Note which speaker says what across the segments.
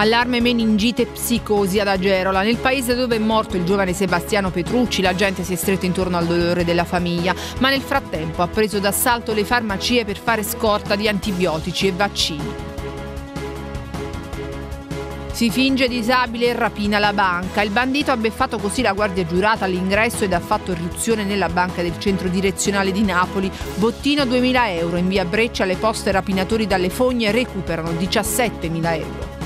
Speaker 1: Allarme meningite psicosi ad Agerola. Nel paese dove è morto il giovane Sebastiano Petrucci, la gente si è stretta intorno al dolore della famiglia, ma nel frattempo ha preso d'assalto le farmacie per fare scorta di antibiotici e vaccini. Si finge disabile e rapina la banca. Il bandito ha beffato così la guardia giurata all'ingresso ed ha fatto irruzione nella banca del centro direzionale di Napoli. Bottino 2.000 euro. In via Breccia le poste rapinatori dalle fogne recuperano 17.000 euro.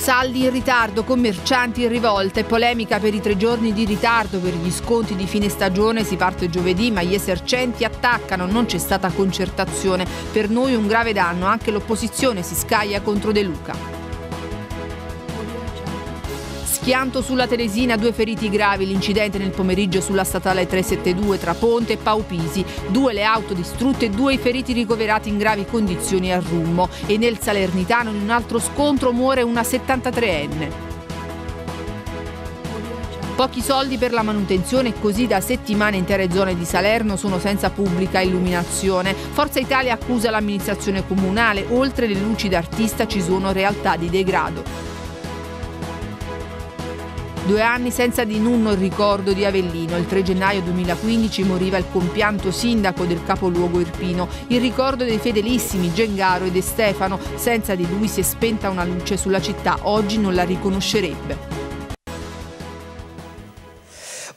Speaker 1: Saldi in ritardo, commercianti in rivolta e polemica per i tre giorni di ritardo per gli sconti di fine stagione. Si parte giovedì, ma gli esercenti attaccano, non c'è stata concertazione. Per noi un grave danno, anche l'opposizione si scaglia contro De Luca. Schianto sulla Teresina, due feriti gravi, l'incidente nel pomeriggio sulla statale 372 tra Ponte e Paupisi, due le auto distrutte e due i feriti ricoverati in gravi condizioni a Rummo e nel Salernitano in un altro scontro muore una 73enne. Pochi soldi per la manutenzione e così da settimane intere zone di Salerno sono senza pubblica illuminazione. Forza Italia accusa l'amministrazione comunale, oltre le luci d'artista ci sono realtà di degrado. Due anni senza di nunno il ricordo di Avellino. Il 3 gennaio 2015 moriva il compianto sindaco del capoluogo irpino. Il ricordo dei fedelissimi Gengaro e De Stefano. Senza di lui si è spenta una luce sulla città. Oggi non la riconoscerebbe.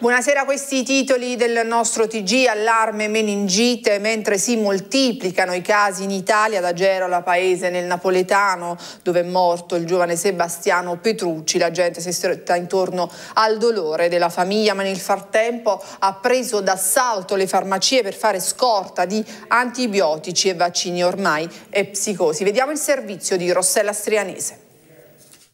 Speaker 1: Buonasera, questi titoli del nostro TG, allarme meningite, mentre si moltiplicano i casi in Italia, da Gerola Paese nel Napoletano, dove è morto il giovane Sebastiano Petrucci, la gente si è stretta intorno al dolore della famiglia, ma nel frattempo ha preso d'assalto le farmacie per fare scorta di antibiotici e vaccini ormai e psicosi. Vediamo il servizio di Rossella Strianese.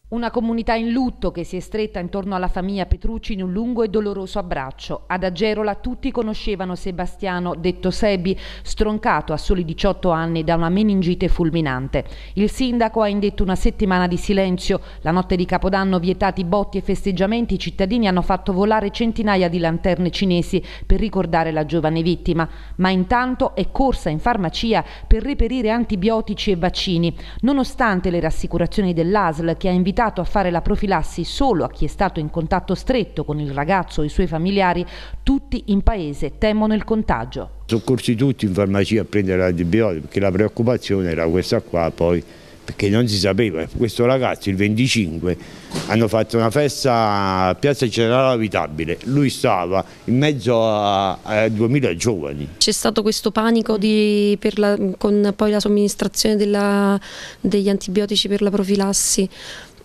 Speaker 2: Una comunità in lutto che si è stretta intorno alla famiglia Petrucci in un lungo e doloroso abbraccio. Ad Agerola tutti conoscevano Sebastiano, detto Sebi, stroncato a soli 18 anni da una meningite fulminante. Il sindaco ha indetto una settimana di silenzio. La notte di Capodanno vietati botti e festeggiamenti, i cittadini hanno fatto volare centinaia di lanterne cinesi per ricordare la giovane vittima. Ma intanto è corsa in farmacia per reperire antibiotici e vaccini. Nonostante le rassicurazioni dell'ASL che ha invitato limitato a fare la profilassi solo a chi è stato in contatto stretto con il ragazzo o i suoi familiari, tutti in paese temono il contagio.
Speaker 3: Soccorsi tutti in farmacia a prendere l'antibiotico perché la preoccupazione era questa qua poi perché non si sapeva, questo ragazzo il 25 hanno fatto una festa a Piazza Generale Abitabile, lui stava in mezzo a, a 2000 giovani.
Speaker 2: C'è stato questo panico di, la, con poi la somministrazione della, degli antibiotici per la profilassi,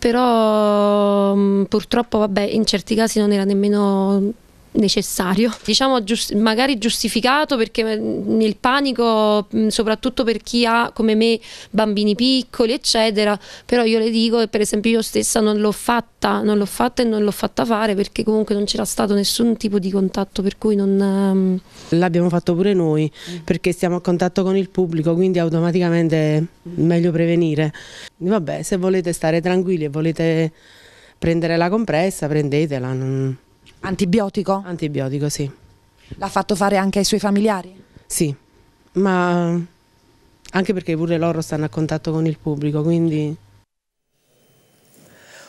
Speaker 2: però mm, purtroppo vabbè, in certi casi non era nemmeno necessario, diciamo giust- magari giustificato perché mm, nel panico, mm, soprattutto per chi ha come me bambini piccoli, eccetera, però io le dico e per esempio io stessa non l'ho fatta, non l'ho fatta e non l'ho fatta fare perché comunque non c'era stato nessun tipo di contatto per cui non... Ehm, L'abbiamo fatto pure noi mm. perché stiamo a contatto con il pubblico, quindi automaticamente è meglio prevenire. Vabbè, se volete stare tranquilli e volete prendere la compressa, prendetela. Non Antibiotico? Antibiotico, sì. L'ha fatto fare anche ai suoi familiari? Sì, ma anche perché pure loro stanno a contatto con il pubblico, quindi...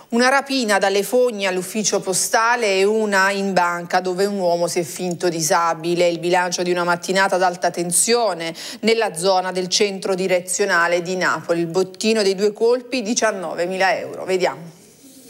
Speaker 1: Una rapina dalle fogne all'ufficio postale e una in banca dove un uomo si è finto disabile. Il bilancio di una mattinata ad alta tensione nella zona del centro direzionale di Napoli. Il bottino dei due colpi 19.000 euro. Vediamo.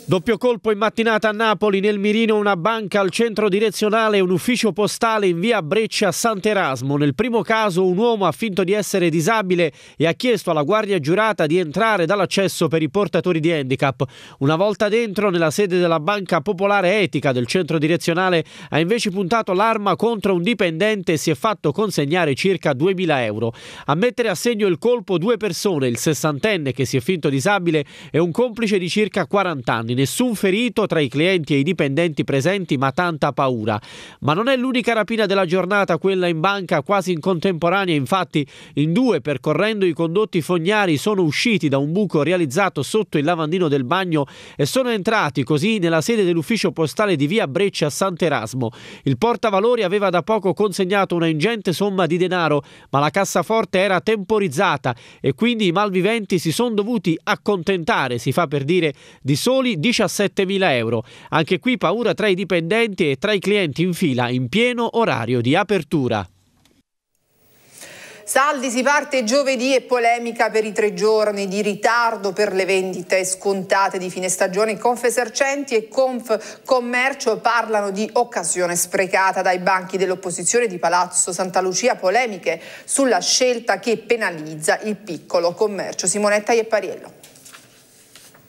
Speaker 4: Doppio colpo in mattinata a Napoli, nel mirino una banca al centro direzionale e un ufficio postale in via Breccia a Sant'Erasmo. Nel primo caso un uomo ha finto di essere disabile e ha chiesto alla guardia giurata di entrare dall'accesso per i portatori di handicap. Una volta dentro, nella sede della Banca Popolare Etica del centro direzionale, ha invece puntato l'arma contro un dipendente e si è fatto consegnare circa 2.000 euro. A mettere a segno il colpo due persone, il sessantenne che si è finto disabile e un complice di circa 40 anni nessun ferito tra i clienti e i dipendenti presenti, ma tanta paura. Ma non è l'unica rapina della giornata, quella in banca quasi in contemporanea, infatti in due percorrendo i condotti fognari sono usciti da un buco realizzato sotto il lavandino del bagno e sono entrati così nella sede dell'ufficio postale di via Breccia a Sant'Erasmo. Il portavalori aveva da poco consegnato una ingente somma di denaro, ma la cassaforte era temporizzata e quindi i malviventi si sono dovuti accontentare, si fa per dire, di soli 17.000 euro. Anche qui paura tra i dipendenti e tra i clienti in fila in pieno orario di apertura.
Speaker 1: Saldi si parte giovedì e polemica per i tre giorni di ritardo per le vendite scontate di fine stagione. Confesercenti e Confcommercio parlano di occasione sprecata dai banchi dell'opposizione di Palazzo Santa Lucia. Polemiche sulla scelta che penalizza il piccolo commercio. Simonetta Iepariello.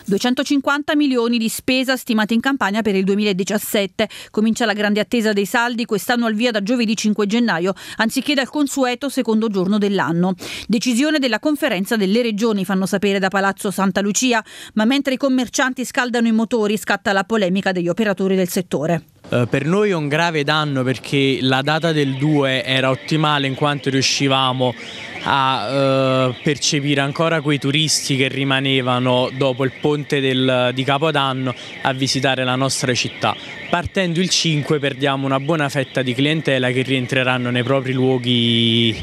Speaker 5: 250 milioni di spesa stimati in campagna per il 2017. Comincia la grande attesa dei saldi quest'anno al via da giovedì 5 gennaio, anziché dal consueto secondo giorno dell'anno. Decisione della conferenza delle regioni, fanno sapere da Palazzo Santa Lucia, ma mentre i commercianti scaldano i motori scatta la polemica degli operatori del settore.
Speaker 4: Eh, per noi è un grave danno perché la data del 2 era ottimale in quanto riuscivamo a eh, percepire ancora quei turisti che rimanevano dopo il ponte del, di Capodanno a visitare la nostra città. Partendo il 5 perdiamo una buona fetta di clientela che rientreranno nei propri luoghi,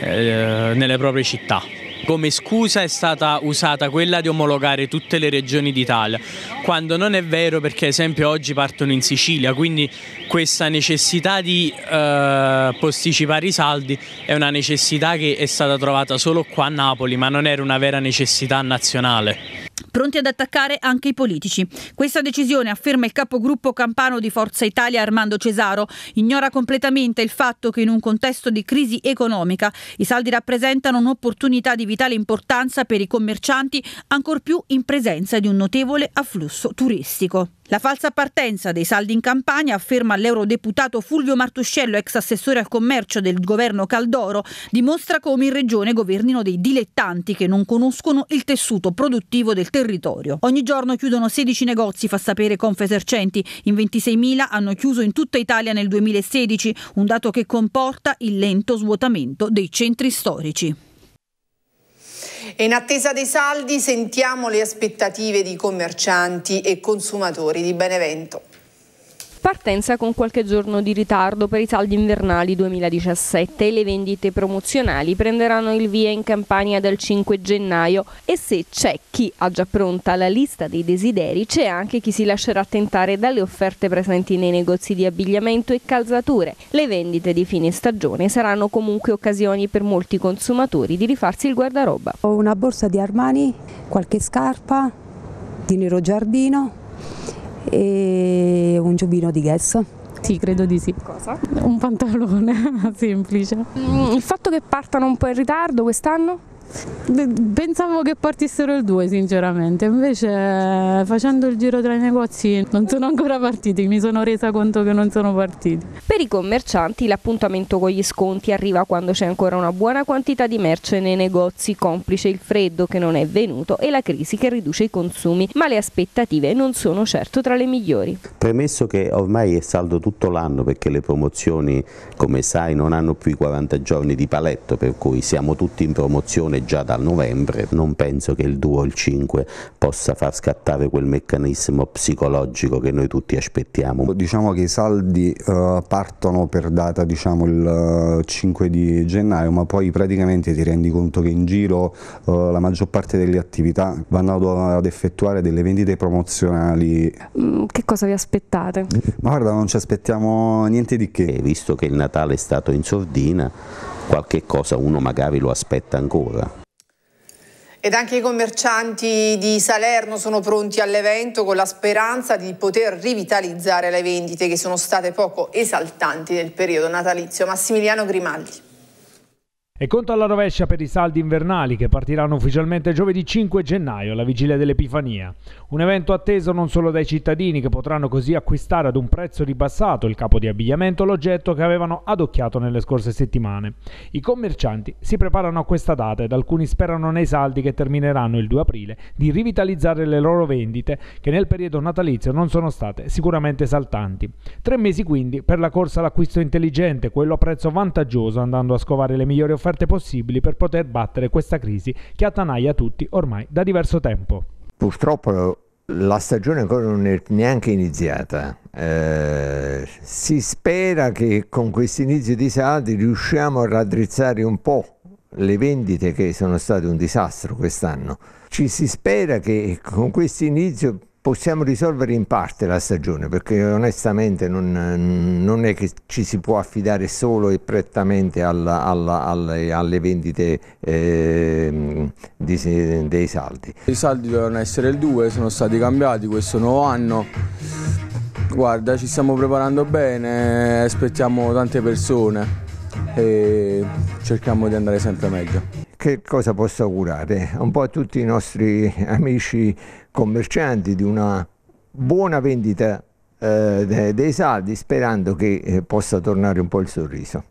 Speaker 4: eh, nelle proprie città come scusa è stata usata quella di omologare tutte le regioni d'Italia, quando non è vero perché ad esempio oggi partono in Sicilia, quindi questa necessità di eh, posticipare i saldi è una necessità che è stata trovata solo qua a Napoli, ma non era una vera necessità nazionale
Speaker 5: pronti ad attaccare anche i politici. Questa decisione, afferma il capogruppo campano di Forza Italia Armando Cesaro, ignora completamente il fatto che in un contesto di crisi economica i saldi rappresentano un'opportunità di vitale importanza per i commercianti, ancor più in presenza di un notevole afflusso turistico. La falsa partenza dei saldi in campagna, afferma l'eurodeputato Fulvio Martuscello, ex assessore al commercio del governo Caldoro, dimostra come in regione governino dei dilettanti che non conoscono il tessuto produttivo del territorio. Ogni giorno chiudono 16 negozi, fa sapere Confesercenti. In 26.000 hanno chiuso in tutta Italia nel 2016, un dato che comporta il lento svuotamento dei centri storici.
Speaker 1: E in attesa dei saldi sentiamo le aspettative di commercianti e consumatori di Benevento.
Speaker 6: Partenza con qualche giorno di ritardo per i saldi invernali 2017 le vendite promozionali prenderanno il via in campagna dal 5 gennaio e se c'è chi ha già pronta la lista dei desideri c'è anche chi si lascerà tentare dalle offerte presenti nei negozi di abbigliamento e calzature. Le vendite di fine stagione saranno comunque occasioni per molti consumatori di rifarsi il guardaroba. Ho una borsa di Armani, qualche scarpa
Speaker 2: di Nero Giardino e un giubbino di ghessa. Sì, credo di sì.
Speaker 6: Cosa? Un pantalone semplice. Mm,
Speaker 2: il fatto che partano un
Speaker 6: po' in ritardo quest'anno? Pensavo che partissero il 2 sinceramente, invece facendo il giro tra i negozi non sono ancora partiti, mi sono resa conto che non sono partiti. Per i commercianti l'appuntamento con gli sconti arriva quando c'è ancora una buona quantità di merce nei negozi, complice il freddo che non è venuto e la crisi che riduce i consumi, ma le aspettative non sono certo tra le migliori.
Speaker 3: Premesso che ormai è saldo tutto l'anno perché le promozioni come sai non hanno più i 40 giorni di paletto per cui siamo tutti in promozione giocare già da novembre, non penso che il 2 o il 5 possa far scattare quel meccanismo psicologico che noi tutti aspettiamo. Diciamo che i saldi uh, partono per data diciamo il 5 eh, di gennaio, ma poi praticamente ti rendi conto che in giro uh, la maggior parte delle attività vanno ad effettuare delle vendite promozionali. Mm, che
Speaker 6: cosa vi aspettate?
Speaker 3: Ma guarda, non ci aspettiamo niente di che. E visto che il Natale è stato in sordina, qualche cosa uno magari lo aspetta ancora.
Speaker 1: Ed anche i commercianti di Salerno sono pronti all'evento con la speranza di poter rivitalizzare le vendite che sono state poco esaltanti nel periodo natalizio. Massimiliano Grimaldi.
Speaker 7: E conto
Speaker 4: alla rovescia per i saldi invernali che partiranno ufficialmente giovedì 5 gennaio, la vigilia dell'Epifania. Un evento atteso non solo dai cittadini che potranno così acquistare ad un prezzo ribassato il capo di abbigliamento l'oggetto che avevano adocchiato nelle scorse settimane. I commercianti si preparano a questa data ed alcuni sperano nei saldi che termineranno il 2 aprile di rivitalizzare le loro vendite che nel periodo natalizio non sono state sicuramente saltanti. Tre mesi quindi per la corsa all'acquisto intelligente, quello a prezzo vantaggioso andando a scovare le migliori offerte offerte possibili per poter battere questa crisi che attanaglia tutti ormai da diverso tempo.
Speaker 8: Purtroppo la stagione ancora non è neanche iniziata. Eh, si spera che con questi inizi di saldi riusciamo a raddrizzare un po' le vendite che sono state un disastro quest'anno. Ci si spera che con questo inizio possiamo risolvere in parte la stagione perché onestamente non, non è che ci si può affidare solo e prettamente alla, alla, alle, alle, vendite eh, di, dei saldi. I saldi dovevano essere il 2,
Speaker 9: sono stati cambiati questo nuovo anno. Guarda, ci stiamo preparando bene, aspettiamo tante persone
Speaker 8: e cerchiamo di andare sempre meglio. Che cosa posso augurare? Un po' a tutti i nostri amici commercianti di una buona vendita eh, dei saldi sperando che eh, possa tornare un po' il sorriso.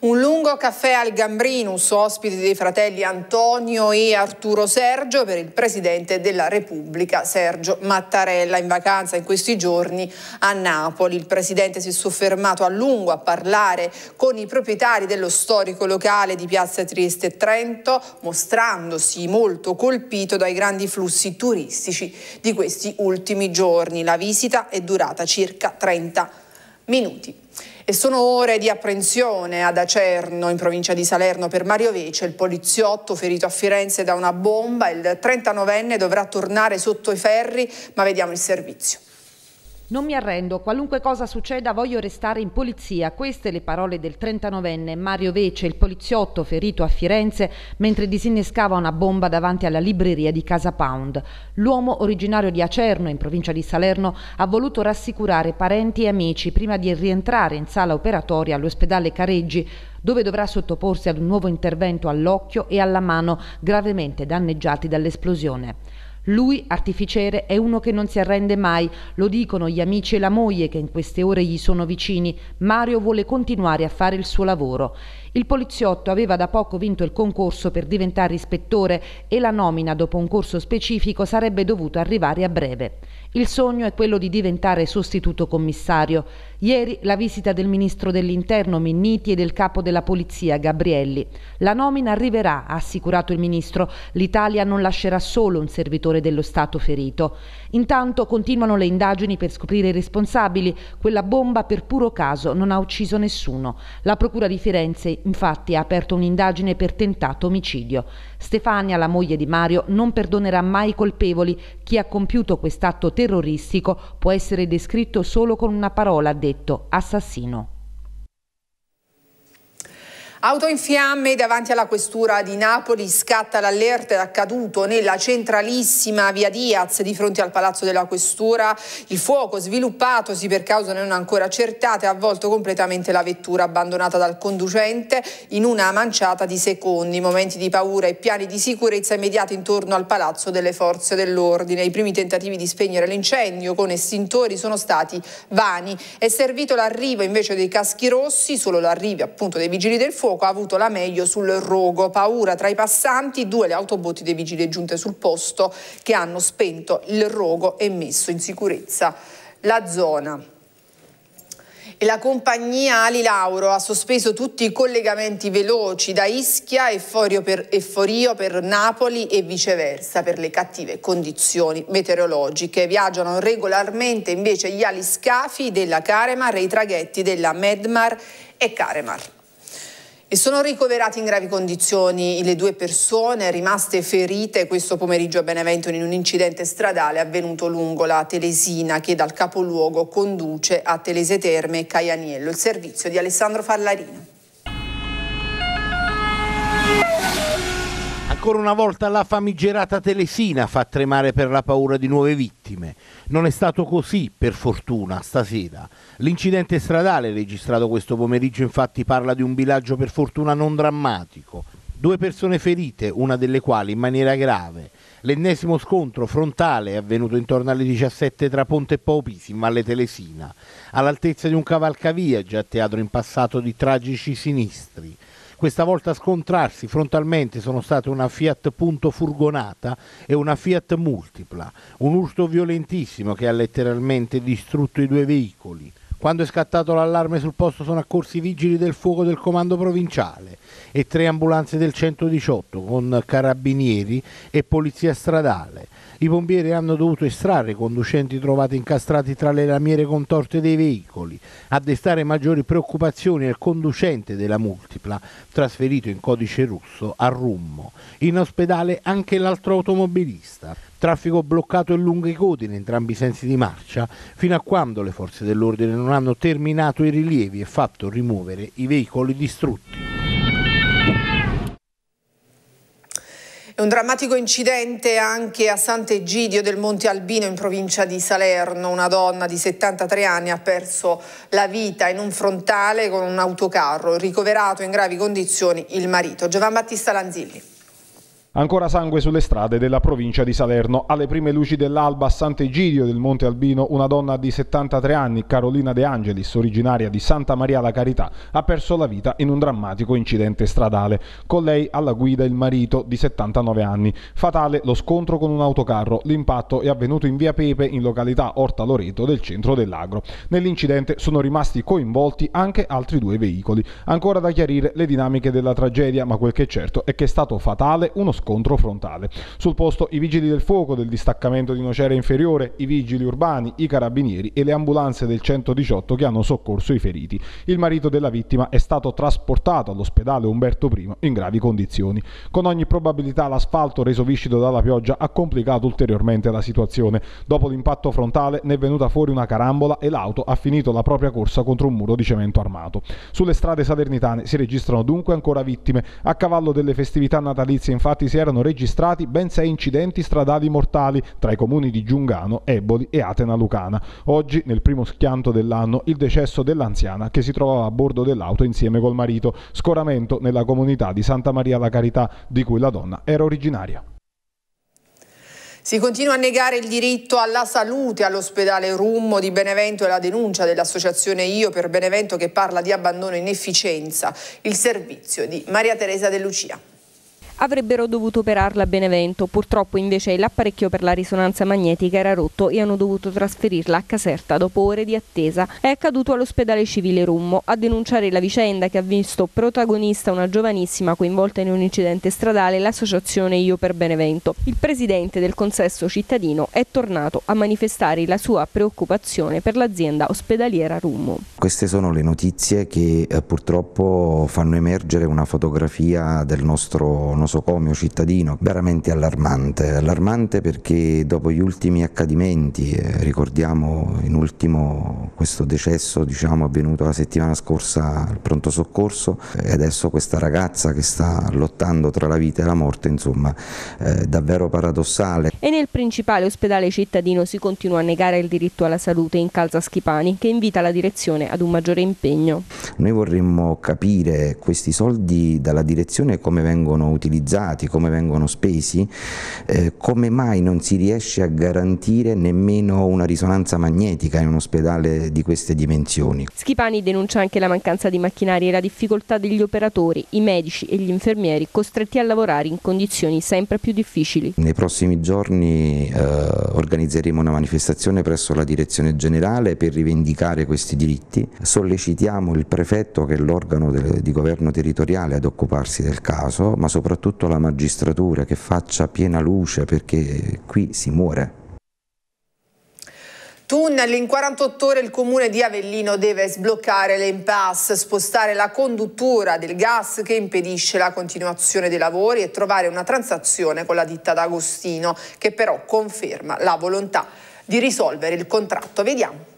Speaker 1: Un lungo caffè al Gambrinus, ospiti dei fratelli Antonio e Arturo Sergio per il Presidente della Repubblica Sergio Mattarella in vacanza in questi giorni a Napoli. Il Presidente si è soffermato a lungo a parlare con i proprietari dello storico locale di Piazza Trieste e Trento, mostrandosi molto colpito dai grandi flussi turistici di questi ultimi giorni. La visita è durata circa 30 minuti. E sono ore di apprensione ad Acerno, in provincia di Salerno, per Mario Vece, il poliziotto ferito a Firenze da una bomba. Il 39enne dovrà tornare sotto i ferri, ma vediamo il servizio. Non mi arrendo,
Speaker 2: qualunque cosa succeda voglio restare in polizia. Queste le parole del 39enne Mario Vece, il poliziotto ferito a Firenze mentre disinnescava una bomba davanti alla libreria di Casa Pound. L'uomo originario di Acerno, in provincia di Salerno, ha voluto rassicurare parenti e amici prima di rientrare in sala operatoria all'ospedale Careggi, dove dovrà sottoporsi ad un nuovo intervento all'occhio e alla mano gravemente danneggiati dall'esplosione. Lui, artificiere, è uno che non si arrende mai, lo dicono gli amici e la moglie che in queste ore gli sono vicini. Mario vuole continuare a fare il suo lavoro. Il poliziotto aveva da poco vinto il concorso per diventare ispettore e la nomina dopo un corso specifico sarebbe dovuta arrivare a breve. Il sogno è quello di diventare sostituto commissario. Ieri la visita del ministro dell'Interno Minniti e del capo della polizia Gabrielli. La nomina arriverà, ha assicurato il ministro. L'Italia non lascerà solo un servitore dello Stato ferito. Intanto continuano le indagini per scoprire i responsabili. Quella bomba per puro caso non ha ucciso nessuno. La Procura di Firenze infatti ha aperto un'indagine per tentato omicidio. Stefania, la moglie di Mario, non perdonerà mai i colpevoli. Chi ha compiuto quest'atto terroristico può essere descritto solo con una parola, detto assassino.
Speaker 1: Auto in fiamme davanti alla questura di Napoli, scatta l'allerta accaduto nella centralissima via Diaz di fronte al palazzo della questura. Il fuoco sviluppatosi per cause non ancora accertate ha avvolto completamente la vettura abbandonata dal conducente in una manciata di secondi. Momenti di paura e piani di sicurezza immediati intorno al palazzo delle forze dell'ordine. I primi tentativi di spegnere l'incendio con estintori sono stati vani. È servito l'arrivo invece dei caschi rossi, solo l'arrivo appunto dei vigili del fuoco fuoco ha avuto la meglio sul rogo, paura tra i passanti, due le autobotti dei vigili giunte sul posto che hanno spento il rogo e messo in sicurezza la zona e la compagnia Ali Lauro ha sospeso tutti i collegamenti veloci da Ischia e Forio per, e Forio per Napoli e viceversa per le cattive condizioni meteorologiche. Viaggiano regolarmente invece gli ali scafi della Caremar e i traghetti della Medmar e Caremar. E sono ricoverati in gravi condizioni le due persone rimaste ferite questo pomeriggio a Benevento in un incidente stradale avvenuto lungo la Telesina che dal capoluogo conduce a Telese Terme e Caianiello. Il servizio di Alessandro Fallarino.
Speaker 8: Ancora una volta la famigerata Telesina fa tremare per la paura di nuove vittime. Non è stato così, per fortuna, stasera. L'incidente stradale registrato questo pomeriggio infatti parla di un bilancio per fortuna non drammatico. Due persone ferite, una delle quali in maniera grave. L'ennesimo scontro frontale è avvenuto intorno alle 17 tra Ponte e Paupisi in Valle Telesina, all'altezza di un cavalcavia già teatro in passato di tragici sinistri questa volta a scontrarsi frontalmente sono state una Fiat Punto furgonata e una Fiat Multipla, un urto violentissimo che ha letteralmente distrutto i due veicoli, quando è scattato l'allarme sul posto sono accorsi i vigili del fuoco del comando provinciale e tre ambulanze del 118 con carabinieri e polizia stradale. I pompieri hanno dovuto estrarre i conducenti trovati incastrati tra le lamiere contorte dei veicoli. A destare maggiori preoccupazioni è il conducente della multipla, trasferito in codice russo a Rummo. In ospedale anche l'altro automobilista. Traffico bloccato e lunghe code in entrambi i sensi di marcia, fino a quando le forze dell'ordine non hanno terminato i rilievi e fatto rimuovere i veicoli distrutti.
Speaker 1: un drammatico incidente anche a Sant'Egidio del Monte Albino in provincia di Salerno. Una donna di 73 anni ha perso la vita in un frontale con un autocarro, ricoverato in gravi condizioni il marito. Giovan Battista Lanzilli.
Speaker 7: Ancora sangue sulle strade della provincia di Salerno. Alle prime luci dell'alba a Sant'Egidio del Monte Albino, una donna di 73 anni, Carolina De Angelis, originaria di Santa Maria la Carità, ha perso la vita in un drammatico incidente stradale. Con lei alla guida il marito di 79 anni. Fatale lo scontro con un autocarro. L'impatto è avvenuto in via Pepe, in località Orta Loreto del centro dell'Agro. Nell'incidente sono rimasti coinvolti anche altri due veicoli. Ancora da chiarire le dinamiche della tragedia, ma quel che è certo è che è stato fatale uno scontro scontro frontale. Sul posto i vigili del fuoco del distaccamento di Nocera Inferiore, i vigili urbani, i carabinieri e le ambulanze del 118 che hanno soccorso i feriti. Il marito della vittima è stato trasportato all'ospedale Umberto I in gravi condizioni. Con ogni probabilità l'asfalto reso viscido dalla pioggia ha complicato ulteriormente la situazione. Dopo l'impatto frontale ne è venuta fuori una carambola e l'auto ha finito la propria corsa contro un muro di cemento armato. Sulle strade salernitane si registrano dunque ancora vittime. A cavallo delle festività natalizie infatti si erano registrati ben sei incidenti stradali mortali tra i comuni di Giungano, Eboli e Atena Lucana. Oggi, nel primo schianto dell'anno, il decesso dell'anziana che si trovava a bordo dell'auto insieme col marito, scoramento nella comunità di Santa Maria la Carità, di cui la donna era originaria.
Speaker 1: Si continua a negare il diritto alla salute all'ospedale Rummo di Benevento e la denuncia dell'associazione Io per Benevento che parla di abbandono e inefficienza. Il servizio di Maria Teresa De Lucia
Speaker 6: avrebbero dovuto operarla a Benevento. Purtroppo invece l'apparecchio per la risonanza magnetica era rotto e hanno dovuto trasferirla a Caserta dopo ore di attesa. È accaduto all'ospedale civile Rummo. A denunciare la vicenda che ha visto protagonista una giovanissima coinvolta in un incidente stradale l'associazione Io per Benevento. Il presidente del consesso cittadino è tornato a manifestare la sua preoccupazione per l'azienda ospedaliera Rummo.
Speaker 3: Queste sono le notizie che eh, purtroppo fanno emergere una fotografia del nostro, nostro nosocomio cittadino veramente allarmante, allarmante perché dopo gli ultimi accadimenti, eh, ricordiamo in ultimo questo decesso diciamo, avvenuto la settimana scorsa al pronto soccorso eh, e adesso questa ragazza che sta lottando tra la vita e la morte, insomma eh, davvero paradossale. E
Speaker 6: nel principale ospedale cittadino si continua a negare il diritto alla salute in calza Schipani che invita la direzione ad un maggiore impegno.
Speaker 3: Noi vorremmo capire questi soldi dalla direzione come vengono utilizzati utilizzati, come vengono spesi, eh, come mai non si riesce a garantire nemmeno una risonanza magnetica in un ospedale di queste dimensioni.
Speaker 6: Schipani denuncia anche la mancanza di macchinari e la difficoltà degli operatori, i medici e gli infermieri costretti a lavorare in condizioni sempre più difficili.
Speaker 3: Nei prossimi giorni eh, organizzeremo una manifestazione presso la direzione generale per rivendicare questi diritti. Sollecitiamo il prefetto che è l'organo di governo territoriale ad occuparsi del caso, ma soprattutto soprattutto la magistratura, che faccia piena luce perché qui si muore.
Speaker 1: Tunnel, in 48 ore il comune di Avellino deve sbloccare l'impasse, spostare la conduttura del gas che impedisce la continuazione dei lavori e trovare una transazione con la ditta d'Agostino che però conferma la volontà di risolvere il contratto. Vediamo.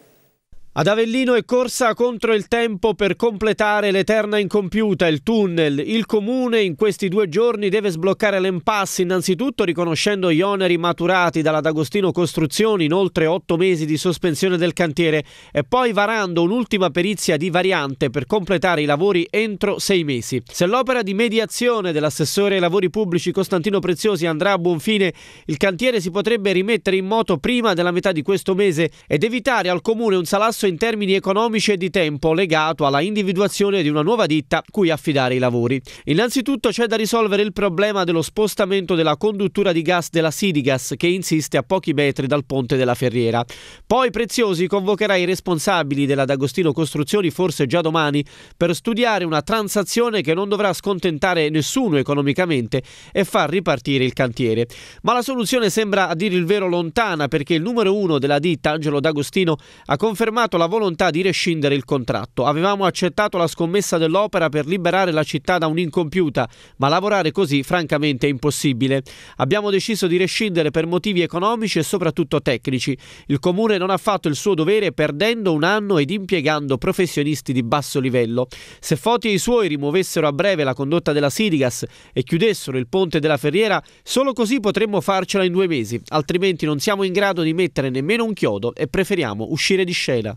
Speaker 4: Ad Avellino è corsa contro il tempo per completare l'eterna incompiuta, il tunnel. Il comune in questi due giorni deve sbloccare l'impasse innanzitutto riconoscendo gli oneri maturati dalla D'Agostino Costruzioni in oltre otto mesi di sospensione del cantiere e poi varando un'ultima perizia di variante per completare i lavori entro sei mesi. Se l'opera di mediazione dell'assessore ai lavori pubblici Costantino Preziosi andrà a buon fine, il cantiere si potrebbe rimettere in moto prima della metà di questo mese ed evitare al comune un salasso costo in termini economici e di tempo legato alla individuazione di una nuova ditta cui affidare i lavori. Innanzitutto c'è da risolvere il problema dello spostamento della conduttura di gas della Sidigas che insiste a pochi metri dal ponte della Ferriera. Poi Preziosi convocherà i responsabili della D'Agostino Costruzioni forse già domani per studiare una transazione che non dovrà scontentare nessuno economicamente e far ripartire il cantiere. Ma la soluzione sembra a dire il vero lontana perché il numero uno della ditta Angelo D'Agostino ha confermato manifestato la volontà di rescindere il contratto. Avevamo accettato la scommessa dell'opera per liberare la città da un'incompiuta, ma lavorare così francamente è impossibile. Abbiamo deciso di rescindere per motivi economici e soprattutto tecnici. Il comune non ha fatto il suo dovere perdendo un anno ed impiegando professionisti di basso livello. Se Foti e i suoi rimuovessero a breve la condotta della Sirigas e chiudessero il ponte della Ferriera, solo così potremmo farcela in due mesi, altrimenti non siamo in grado di mettere nemmeno un chiodo e preferiamo uscire di scena.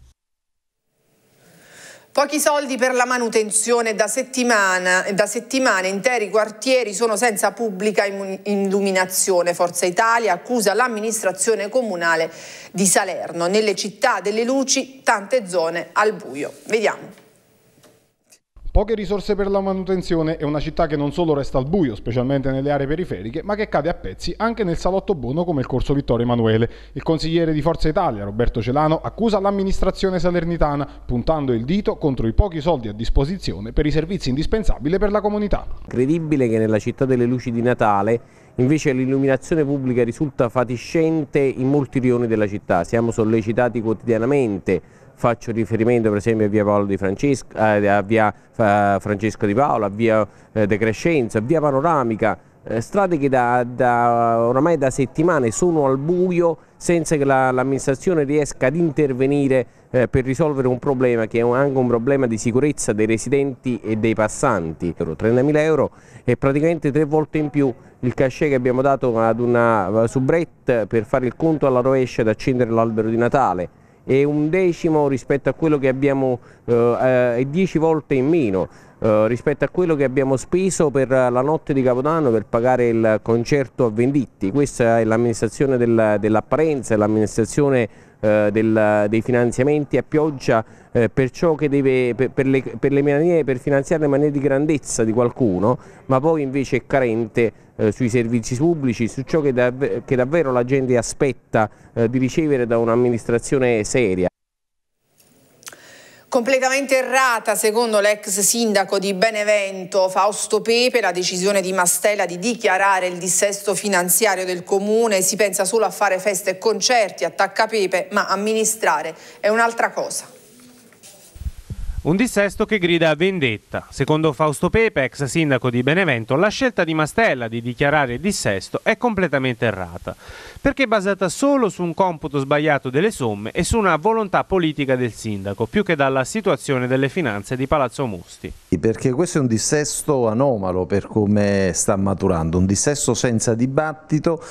Speaker 1: Pochi soldi per la manutenzione da, settimana, da settimane, interi quartieri sono senza pubblica illuminazione. Forza Italia accusa l'amministrazione comunale di Salerno. Nelle città delle luci, tante zone al buio. Vediamo
Speaker 7: poche risorse per la manutenzione e una città che non solo resta al buio, specialmente nelle aree periferiche, ma che cade a pezzi anche nel salotto buono come il corso Vittorio Emanuele. Il consigliere di Forza Italia, Roberto Celano, accusa l'amministrazione salernitana, puntando il dito contro i pochi soldi a disposizione per i servizi indispensabili per la comunità. Incredibile che nella città delle luci di Natale Invece l'illuminazione pubblica risulta
Speaker 9: fatiscente in molti rioni della città, siamo sollecitati quotidianamente faccio riferimento per esempio a via, Paolo di Francesco, eh, a via eh, Francesco di Paolo, a via eh, De Crescenzo, a via Panoramica, eh, strade che da, da, oramai da settimane sono al buio senza che l'amministrazione la, riesca ad intervenire eh, per risolvere un problema che è un, anche un problema di sicurezza dei residenti e dei passanti. 30.000 euro è praticamente tre volte in più il cachet che abbiamo dato ad una eh, subrette per fare il conto alla rovescia ed accendere l'albero di Natale è un decimo rispetto a quello che abbiamo, eh, è eh, dieci volte in meno eh, rispetto a quello che abbiamo speso per la notte di Capodanno per pagare il concerto a Venditti. Questa è l'amministrazione dell'apparenza, dell è l'amministrazione eh, del, dei finanziamenti a pioggia eh, per, deve, per, per, le, le maniere, per, finanziare le maniere di grandezza di qualcuno, ma poi invece è carente eh, sui servizi pubblici, su ciò che, dav che davvero la gente aspetta eh, di ricevere da un'amministrazione seria.
Speaker 1: Completamente errata, secondo l'ex sindaco di Benevento Fausto Pepe, la decisione di Mastella di dichiarare il dissesto finanziario del comune. Si pensa solo a fare feste e concerti, attacca Pepe, ma amministrare è un'altra cosa.
Speaker 9: Un dissesto che grida vendetta. Secondo Fausto Pepe, ex sindaco di Benevento, la scelta di Mastella di dichiarare il dissesto è completamente errata, perché è basata solo su un computo sbagliato delle somme e su una volontà politica del sindaco, più che dalla situazione delle finanze di Palazzo Musti.
Speaker 10: Perché questo è un dissesto anomalo per come sta maturando, un dissesto senza dibattito,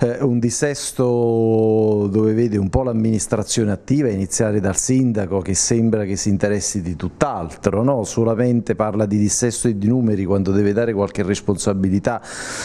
Speaker 10: eh, un dissesto dove vede un po' l'amministrazione attiva, iniziare dal sindaco che sembra che si interessi di di tutt'altro, no? solamente parla di dissesto e di numeri quando deve dare qualche responsabilità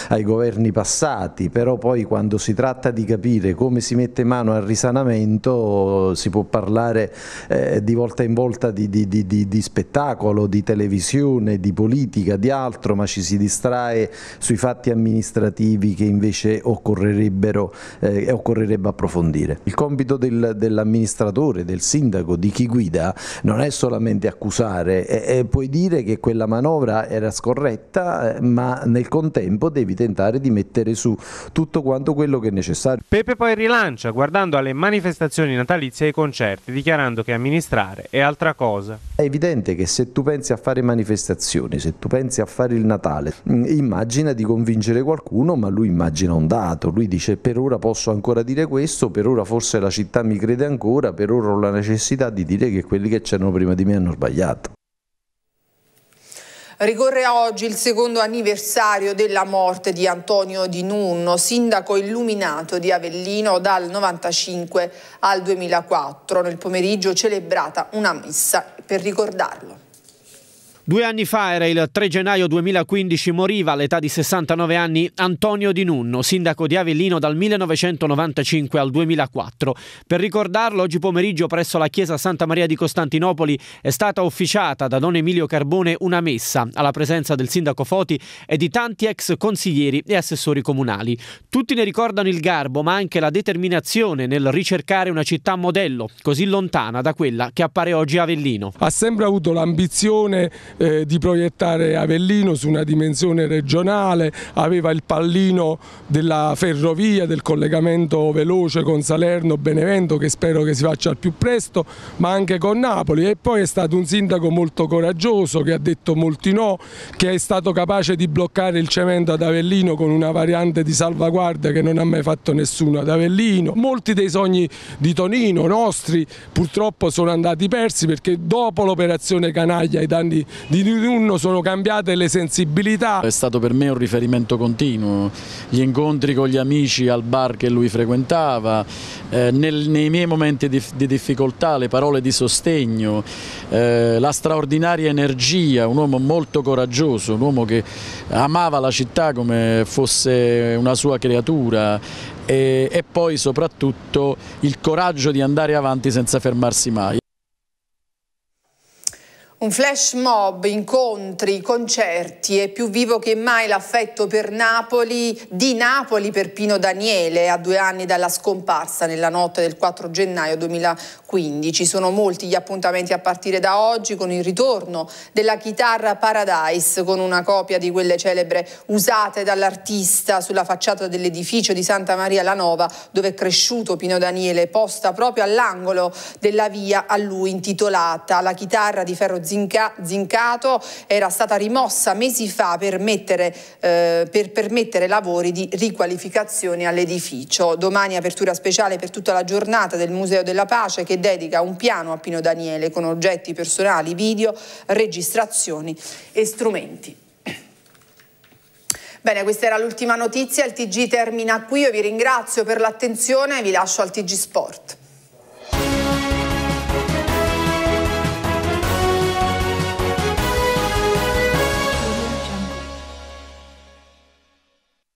Speaker 10: ai governi passati, però poi quando si tratta di capire come si mette mano al risanamento si può parlare eh, di volta in volta di, di, di, di spettacolo, di televisione, di politica, di altro, ma ci si distrae sui fatti amministrativi che invece occorrerebbero, eh, occorrerebbe approfondire. Il compito del, dell'amministratore, del sindaco, di chi guida non è solamente facilmente accusare e, e puoi dire che quella manovra era scorretta eh, ma nel contempo devi tentare di mettere su tutto quanto quello che è necessario.
Speaker 9: Pepe poi rilancia guardando alle manifestazioni natalizie e ai concerti dichiarando che amministrare è altra cosa.
Speaker 10: È evidente che se tu pensi a fare manifestazioni, se tu pensi a fare il Natale, mm, immagina di convincere qualcuno ma lui immagina un dato, lui dice per ora posso ancora dire questo, per ora forse la città mi crede ancora, per ora ho la necessità di dire che quelli che c'erano prima di me hanno cammino sbagliato.
Speaker 1: Ricorre oggi il secondo anniversario della morte di Antonio Di Nunno, sindaco illuminato di Avellino dal 1995 al 2004. Nel pomeriggio celebrata una messa per ricordarlo.
Speaker 4: Due anni fa, era il 3 gennaio 2015, moriva all'età di 69 anni Antonio Di Nunno, sindaco di Avellino dal 1995 al 2004. Per ricordarlo, oggi pomeriggio presso la chiesa Santa Maria di Costantinopoli è stata officiata da Don Emilio Carbone una messa alla presenza del sindaco Foti e di tanti ex consiglieri e assessori comunali. Tutti ne ricordano il garbo, ma anche la determinazione nel ricercare una città modello, così lontana da quella che appare oggi
Speaker 7: Avellino. Ha sempre avuto l'ambizione eh, di proiettare Avellino su una dimensione regionale, aveva il pallino della ferrovia, del collegamento veloce con Salerno, Benevento che spero che si faccia al più presto, ma anche con Napoli e poi è stato un sindaco molto coraggioso che ha detto molti no, che è stato capace di bloccare il cemento ad Avellino con una variante di salvaguardia che non ha mai fatto nessuno ad Avellino. Molti dei sogni di Tonino nostri purtroppo sono andati persi perché dopo l'operazione Canaglia i danni di ognuno sono cambiate le sensibilità.
Speaker 10: È stato per me un riferimento continuo, gli incontri con gli amici al bar che lui frequentava, eh, nel, nei miei momenti di, di, difficoltà le parole di sostegno, eh, la straordinaria energia, un uomo molto coraggioso, un uomo che amava la città come fosse una sua creatura e, e poi soprattutto il coraggio di andare avanti senza fermarsi mai.
Speaker 1: Un flash mob, incontri, concerti e più vivo che mai l'affetto per Napoli, di Napoli per Pino Daniele a due anni dalla scomparsa nella notte del 4 gennaio 2015. Sono molti gli appuntamenti a partire da oggi con il ritorno della chitarra Paradise con una copia di quelle celebre usate dall'artista sulla facciata dell'edificio di Santa Maria la Nova dove è cresciuto Pino Daniele, posta proprio all'angolo della via a lui intitolata La chitarra di Ferro Zinca, Zincato era stata rimossa mesi fa per, mettere, eh, per permettere lavori di riqualificazione all'edificio. Domani apertura speciale per tutta la giornata del Museo della Pace che dedica un piano a Pino Daniele con oggetti personali, video, registrazioni e strumenti. Bene, questa era l'ultima notizia, il TG termina qui, io vi ringrazio per l'attenzione e vi lascio al TG Sport.